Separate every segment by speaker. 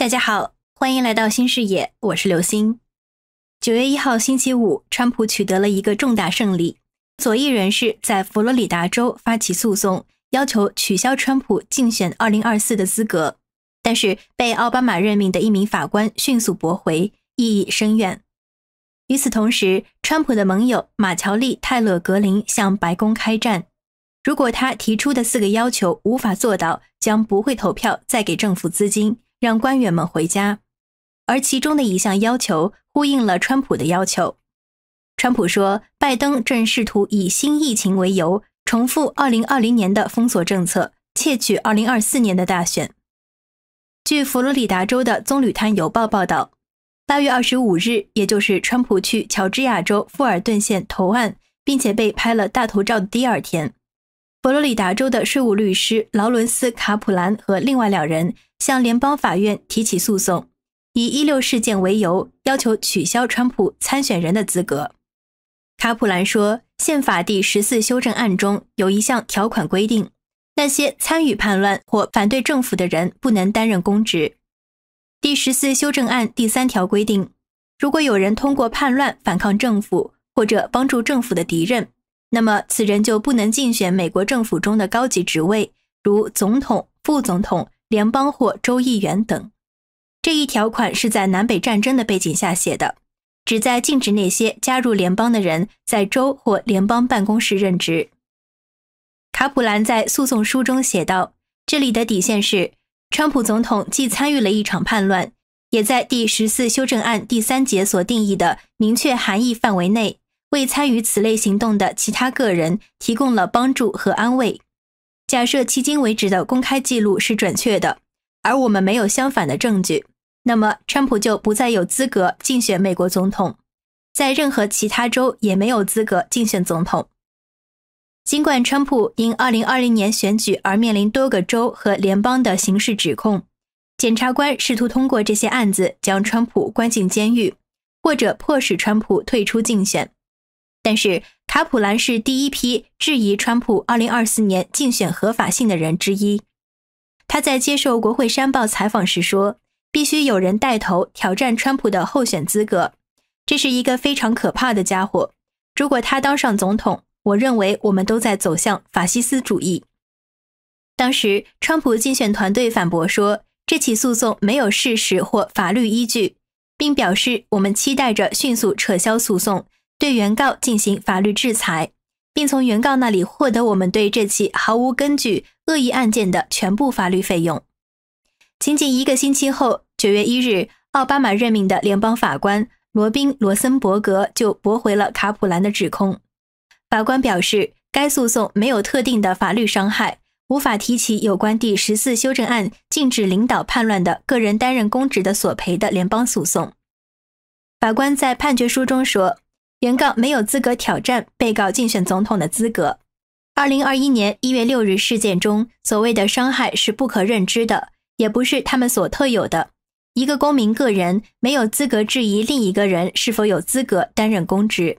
Speaker 1: 大家好，欢迎来到新视野，我是刘星。九月一号星期五，川普取得了一个重大胜利，左翼人士在佛罗里达州发起诉讼，要求取消川普竞选二零二四的资格，但是被奥巴马任命的一名法官迅速驳回，意义深远。与此同时，川普的盟友马乔丽·泰勒·格林向白宫开战，如果他提出的四个要求无法做到，将不会投票再给政府资金。让官员们回家，而其中的一项要求呼应了川普的要求。川普说，拜登正试图以新疫情为由，重复2020年的封锁政策，窃取2024年的大选。据佛罗里达州的棕榈滩邮报报道，8月25日，也就是川普去乔治亚州富尔顿县投案并且被拍了大头照的第二天，佛罗里达州的税务律师劳伦斯·卡普兰和另外两人。向联邦法院提起诉讼，以“一六事件”为由，要求取消川普参选人的资格。卡普兰说：“宪法第十四修正案中有一项条款规定，那些参与叛乱或反对政府的人不能担任公职。第十四修正案第三条规定，如果有人通过叛乱反抗政府或者帮助政府的敌人，那么此人就不能竞选美国政府中的高级职位，如总统、副总统。”联邦或州议员等，这一条款是在南北战争的背景下写的，旨在禁止那些加入联邦的人在州或联邦办公室任职。卡普兰在诉讼书中写道：“这里的底线是，川普总统既参与了一场叛乱，也在第十四修正案第三节所定义的明确含义范围内，为参与此类行动的其他个人提供了帮助和安慰。”假设迄今为止的公开记录是准确的，而我们没有相反的证据，那么川普就不再有资格竞选美国总统，在任何其他州也没有资格竞选总统。尽管川普因2020年选举而面临多个州和联邦的刑事指控，检察官试图通过这些案子将川普关进监狱，或者迫使川普退出竞选。但是卡普兰是第一批质疑川普2024年竞选合法性的人之一。他在接受《国会山报》采访时说：“必须有人带头挑战川普的候选资格。这是一个非常可怕的家伙。如果他当上总统，我认为我们都在走向法西斯主义。”当时，川普竞选团队反驳说：“这起诉讼没有事实或法律依据，并表示我们期待着迅速撤销诉讼。”对原告进行法律制裁，并从原告那里获得我们对这起毫无根据恶意案件的全部法律费用。仅仅一个星期后，九月一日，奥巴马任命的联邦法官罗宾·罗森伯格就驳回了卡普兰的指控。法官表示，该诉讼没有特定的法律伤害，无法提起有关第十四修正案禁止领导叛乱的个人担任公职的索赔的联邦诉讼。法官在判决书中说。原告没有资格挑战被告竞选总统的资格。二零二一年一月六日事件中所谓的伤害是不可认知的，也不是他们所特有的。一个公民个人没有资格质疑另一个人是否有资格担任公职。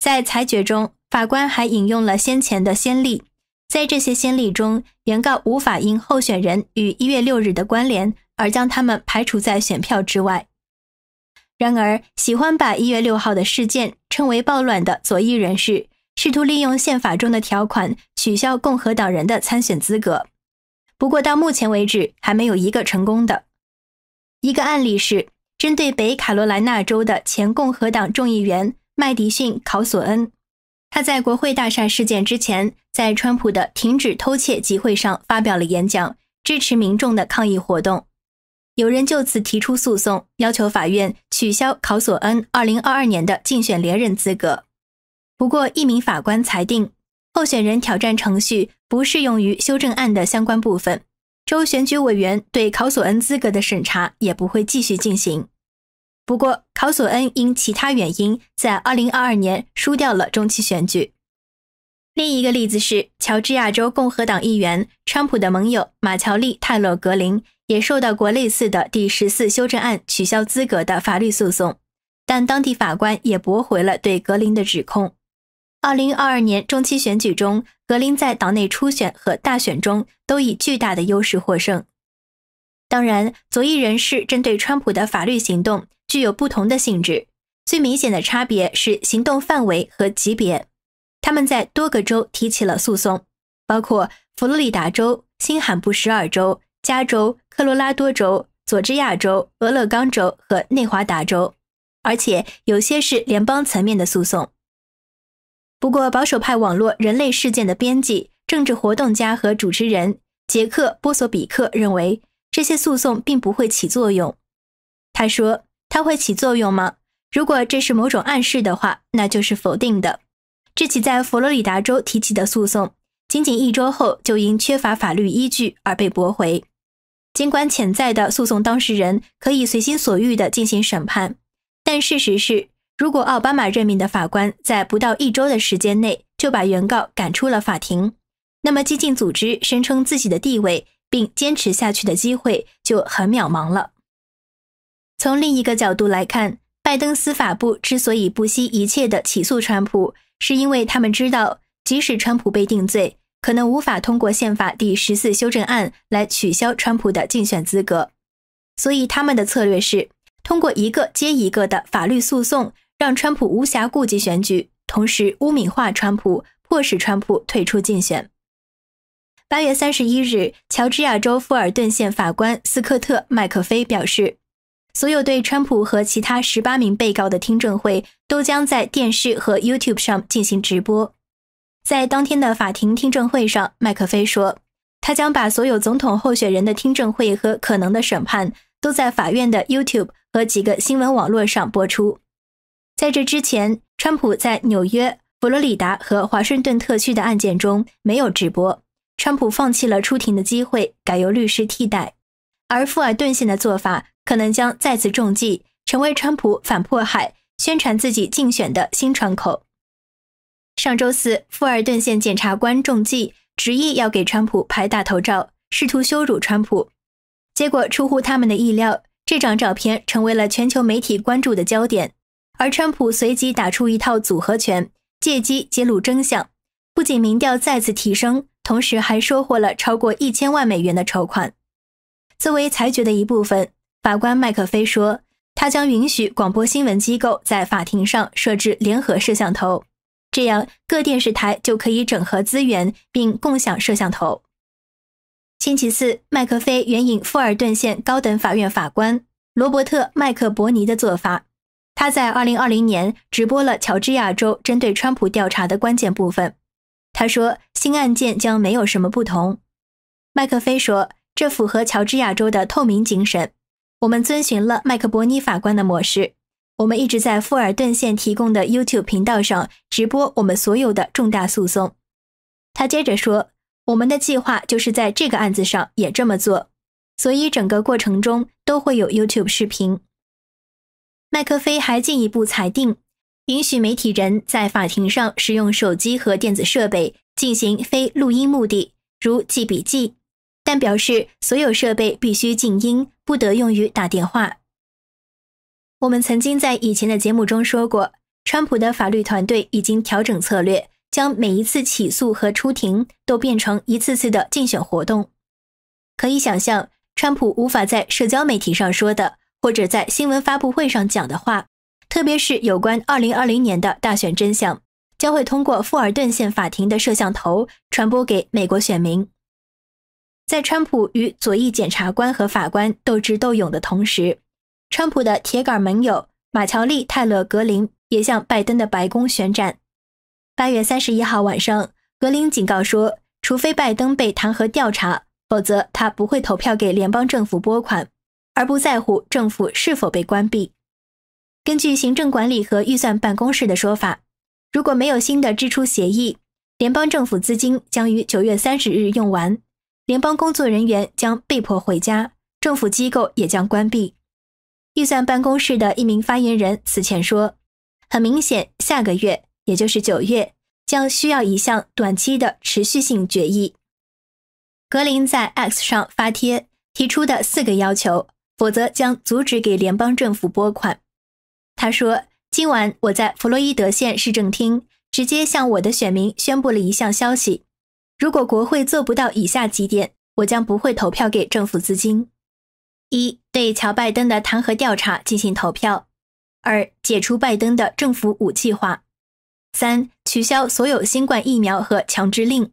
Speaker 1: 在裁决中，法官还引用了先前的先例，在这些先例中，原告无法因候选人与一月六日的关联而将他们排除在选票之外。然而，喜欢把一月六号的事件称为暴乱的左翼人士，试图利用宪法中的条款取消共和党人的参选资格。不过，到目前为止还没有一个成功的。一个案例是针对北卡罗来纳州的前共和党众议员麦迪逊·考索恩，他在国会大厦事件之前，在川普的“停止偷窃”集会上发表了演讲，支持民众的抗议活动。有人就此提出诉讼，要求法院取消考索恩二零二二年的竞选连任资格。不过，一名法官裁定，候选人挑战程序不适用于修正案的相关部分，州选举委员对考索恩资格的审查也不会继续进行。不过，考索恩因其他原因在二零二二年输掉了中期选举。另一个例子是，乔治亚州共和党议员、川普的盟友马乔丽·泰勒·格林。也受到过类似的第十四修正案取消资格的法律诉讼，但当地法官也驳回了对格林的指控。二零二二年中期选举中，格林在党内初选和大选中都以巨大的优势获胜。当然，左翼人士针对川普的法律行动具有不同的性质，最明显的差别是行动范围和级别。他们在多个州提起了诉讼，包括佛罗里达州、新罕布什尔州、加州。科罗拉多州、佐治亚州、俄勒冈州和内华达州，而且有些是联邦层面的诉讼。不过，保守派网络“人类事件”的编辑、政治活动家和主持人杰克·波索比克认为，这些诉讼并不会起作用。他说：“它会起作用吗？如果这是某种暗示的话，那就是否定的。”这起在佛罗里达州提起的诉讼，仅仅一周后就因缺乏法律依据而被驳回。尽管潜在的诉讼当事人可以随心所欲地进行审判，但事实是，如果奥巴马任命的法官在不到一周的时间内就把原告赶出了法庭，那么激进组织声称自己的地位并坚持下去的机会就很渺茫了。从另一个角度来看，拜登司法部之所以不惜一切地起诉川普，是因为他们知道，即使川普被定罪。可能无法通过宪法第十四修正案来取消川普的竞选资格，所以他们的策略是通过一个接一个的法律诉讼，让川普无暇顾及选举，同时污名化川普，迫使川普退出竞选。八月三十一日，乔治亚州富尔顿县法官斯科特·麦克菲表示，所有对川普和其他十八名被告的听证会都将在电视和 YouTube 上进行直播。在当天的法庭听证会上，麦克菲说，他将把所有总统候选人的听证会和可能的审判都在法院的 YouTube 和几个新闻网络上播出。在这之前，川普在纽约、佛罗里达和华盛顿特区的案件中没有直播。川普放弃了出庭的机会，改由律师替代。而富尔顿县的做法可能将再次中计，成为川普反迫害、宣传自己竞选的新窗口。上周四，富尔顿县检察官中计，执意要给川普拍大头照，试图羞辱川普。结果出乎他们的意料，这张照片成为了全球媒体关注的焦点。而川普随即打出一套组合拳，借机揭露真相，不仅民调再次提升，同时还收获了超过一千万美元的筹款。作为裁决的一部分，法官麦克菲说，他将允许广播新闻机构在法庭上设置联合摄像头。这样，各电视台就可以整合资源并共享摄像头。星期四，麦克菲援引富尔顿县高等法院法官罗伯特·麦克伯尼的做法，他在2020年直播了乔治亚州针对川普调查的关键部分。他说：“新案件将没有什么不同。”麦克菲说：“这符合乔治亚州的透明精神，我们遵循了麦克伯尼法官的模式。”我们一直在富尔顿县提供的 YouTube 频道上直播我们所有的重大诉讼。他接着说：“我们的计划就是在这个案子上也这么做，所以整个过程中都会有 YouTube 视频。”麦克菲还进一步裁定，允许媒体人在法庭上使用手机和电子设备进行非录音目的，如记笔记，但表示所有设备必须静音，不得用于打电话。我们曾经在以前的节目中说过，川普的法律团队已经调整策略，将每一次起诉和出庭都变成一次次的竞选活动。可以想象，川普无法在社交媒体上说的，或者在新闻发布会上讲的话，特别是有关2020年的大选真相，将会通过富尔顿县法庭的摄像头传播给美国选民。在川普与左翼检察官和法官斗智斗勇的同时，川普的铁杆盟友马乔丽·泰勒·格林也向拜登的白宫宣战。八月三十一号晚上，格林警告说，除非拜登被弹劾调查，否则他不会投票给联邦政府拨款，而不在乎政府是否被关闭。根据行政管理和预算办公室的说法，如果没有新的支出协议，联邦政府资金将于九月三十日用完，联邦工作人员将被迫回家，政府机构也将关闭。预算办公室的一名发言人此前说：“很明显，下个月，也就是九月，将需要一项短期的持续性决议。”格林在 X 上发帖提出的四个要求，否则将阻止给联邦政府拨款。他说：“今晚我在弗洛伊德县市政厅直接向我的选民宣布了一项消息：如果国会做不到以下几点，我将不会投票给政府资金。”一对乔拜登的弹劾调查进行投票，二解除拜登的政府武器化，三取消所有新冠疫苗和强制令，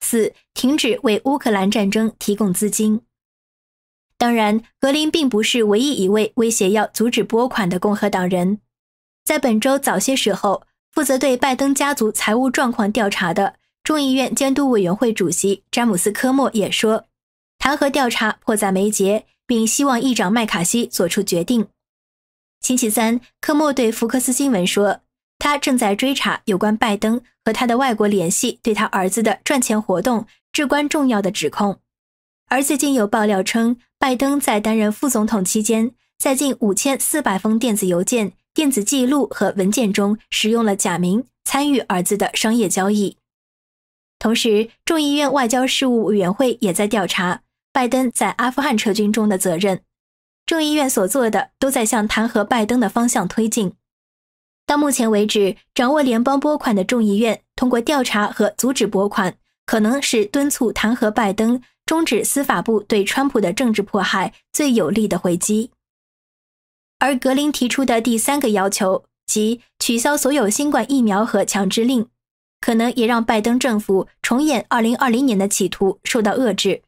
Speaker 1: 四停止为乌克兰战争提供资金。当然，格林并不是唯一一位威胁要阻止拨款的共和党人。在本周早些时候，负责对拜登家族财务状况调查的众议院监督委员会主席詹姆斯·科莫也说，弹劾调查迫在眉睫。并希望议长麦卡锡做出决定。星期三，科莫对福克斯新闻说，他正在追查有关拜登和他的外国联系对他儿子的赚钱活动至关重要的指控。而最近有爆料称，拜登在担任副总统期间，在近五千四百封电子邮件、电子记录和文件中使用了假名参与儿子的商业交易。同时，众议院外交事务委员会也在调查。拜登在阿富汗撤军中的责任，众议院所做的都在向弹劾拜登的方向推进。到目前为止，掌握联邦拨款的众议院通过调查和阻止拨款，可能是敦促弹劾拜登、终止司法部对川普的政治迫害最有力的回击。而格林提出的第三个要求，即取消所有新冠疫苗和强制令，可能也让拜登政府重演2020年的企图受到遏制。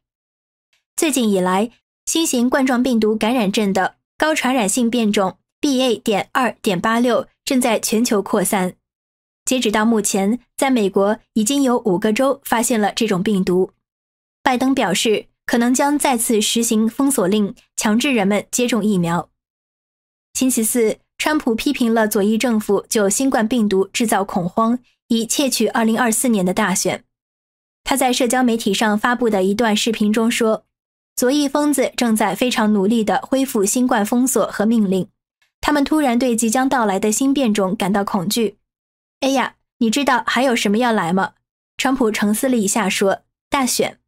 Speaker 1: 最近以来，新型冠状病毒感染症的高传染性变种 B A. 点二点八六正在全球扩散。截止到目前，在美国已经有五个州发现了这种病毒。拜登表示，可能将再次实行封锁令，强制人们接种疫苗。星期四，川普批评了左翼政府就新冠病毒制造恐慌，以窃取二零二四年的大选。他在社交媒体上发布的一段视频中说。左翼疯子正在非常努力地恢复新冠封锁和命令。他们突然对即将到来的新变种感到恐惧。哎呀，你知道还有什么要来吗？川普沉思了一下，说：“大选。”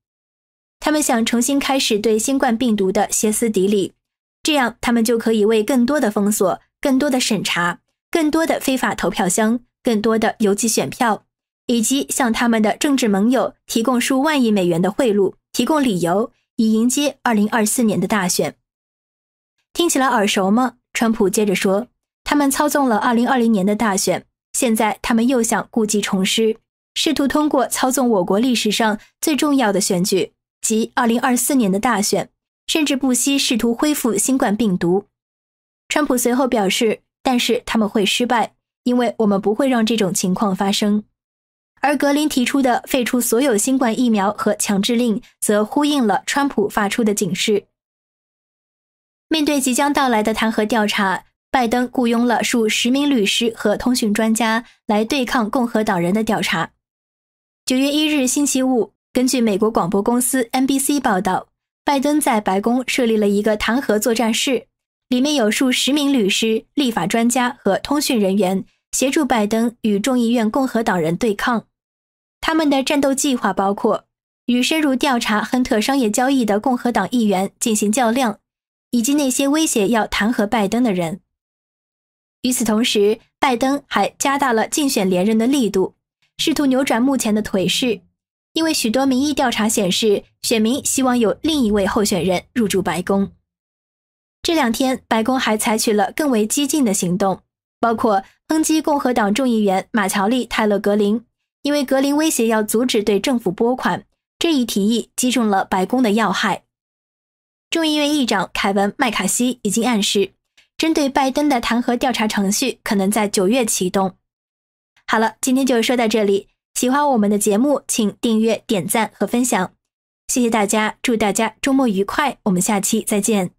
Speaker 1: 他们想重新开始对新冠病毒的歇斯底里，这样他们就可以为更多的封锁、更多的审查、更多的非法投票箱、更多的邮寄选票，以及向他们的政治盟友提供数万亿美元的贿赂提供理由。以迎接2024年的大选，听起来耳熟吗？川普接着说：“他们操纵了2020年的大选，现在他们又想故技重施，试图通过操纵我国历史上最重要的选举，即2024年的大选，甚至不惜试图恢复新冠病毒。”川普随后表示：“但是他们会失败，因为我们不会让这种情况发生。”而格林提出的废除所有新冠疫苗和强制令，则呼应了川普发出的警示。面对即将到来的弹劾调查，拜登雇佣了数十名律师和通讯专家来对抗共和党人的调查。九月一日星期五，根据美国广播公司 NBC 报道，拜登在白宫设立了一个弹劾作战室，里面有数十名律师、立法专家和通讯人员协助拜登与众议院共和党人对抗。他们的战斗计划包括与深入调查亨特商业交易的共和党议员进行较量，以及那些威胁要弹劾拜登的人。与此同时，拜登还加大了竞选连任的力度，试图扭转目前的颓势。因为许多民意调查显示，选民希望有另一位候选人入驻白宫。这两天，白宫还采取了更为激进的行动，包括抨击共和党众议员马乔利·泰勒·格林。因为格林威胁要阻止对政府拨款，这一提议击中了白宫的要害。众议院议长凯文·麦卡锡已经暗示，针对拜登的弹劾调查程序可能在九月启动。好了，今天就说到这里。喜欢我们的节目，请订阅、点赞和分享，谢谢大家。祝大家周末愉快，我们下期再见。